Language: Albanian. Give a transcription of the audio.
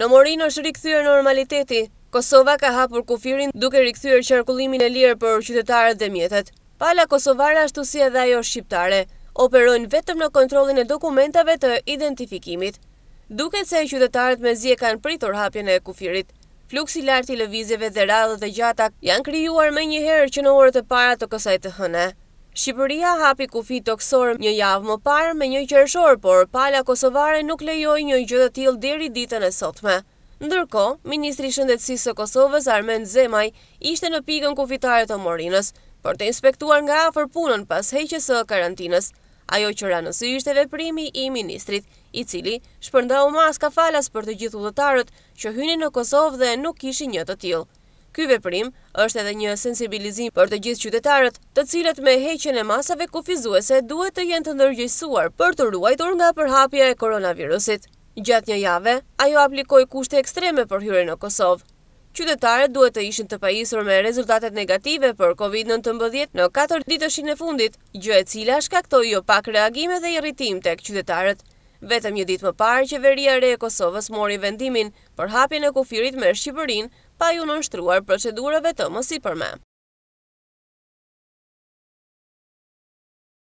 Në morin është rikëthyre normaliteti, Kosova ka hapur kufirin duke rikëthyre qërkullimin e lirë për qytetarët dhe mjetet. Pala Kosovare ashtu si edhe ajo shqiptare, operojnë vetëm në kontrolin e dokumentave të identifikimit. Duket se qytetarët me zje kanë pritur hapjen e kufirit. Fluksi lartë i lëvizjeve dhe radhët dhe gjata janë krijuar me njëherë që në orët e para të kësaj të hëne. Shqipëria hapi kufi toksor një javë më parë me një qershor, por pala kosovare nuk lejoj një gjithë t'il diri ditën e sotme. Ndërko, Ministri Shëndetsisë të Kosovës Armen Zemaj ishte në pikën kufitare të morinës, për të inspektuar nga afer punën pas heqës e karantinës. Ajo që ranësi ishte veprimi i ministrit, i cili shpërnda u maska falas për të gjithu dhëtarët që hyni në Kosovë dhe nuk ishi një të tjilë. Ky veprim është edhe një sensibilizim për të gjithë qytetarët, të cilët me heqjen e masave kufizuese duhet të jenë të ndërgjegjësuar për të ruajtur nga përhapja e koronavirusit. Gjatë një jave, ajo aplikoi kushte ekstreme për hyrjen në Kosovë. Qytetarët duhet të ishin të pajisur me rezultatet negative për COVID-19 në 4 ditëshin e fundit, gjë e cila shkaktoi jo pak reagime dhe irritim tek qytetarët. Vetëm një ditë më parë, qeveria re e Kosovës mori vendimin për hapin e kufirit me Shqipërin pa ju nështruar procedurave të mësi përme.